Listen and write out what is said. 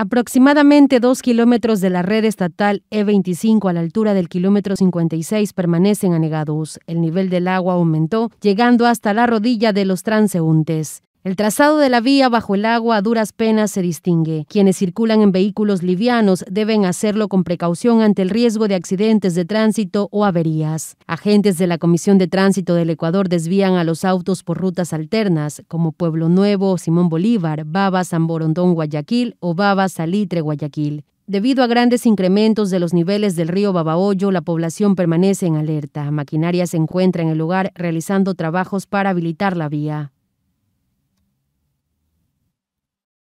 Aproximadamente dos kilómetros de la red estatal E25 a la altura del kilómetro 56 permanecen anegados. El nivel del agua aumentó, llegando hasta la rodilla de los transeúntes. El trazado de la vía bajo el agua a duras penas se distingue. Quienes circulan en vehículos livianos deben hacerlo con precaución ante el riesgo de accidentes de tránsito o averías. Agentes de la Comisión de Tránsito del Ecuador desvían a los autos por rutas alternas, como Pueblo Nuevo, Simón Bolívar, Baba, San Guayaquil o Baba, Salitre, Guayaquil. Debido a grandes incrementos de los niveles del río Babahoyo, la población permanece en alerta. Maquinaria se encuentra en el lugar realizando trabajos para habilitar la vía.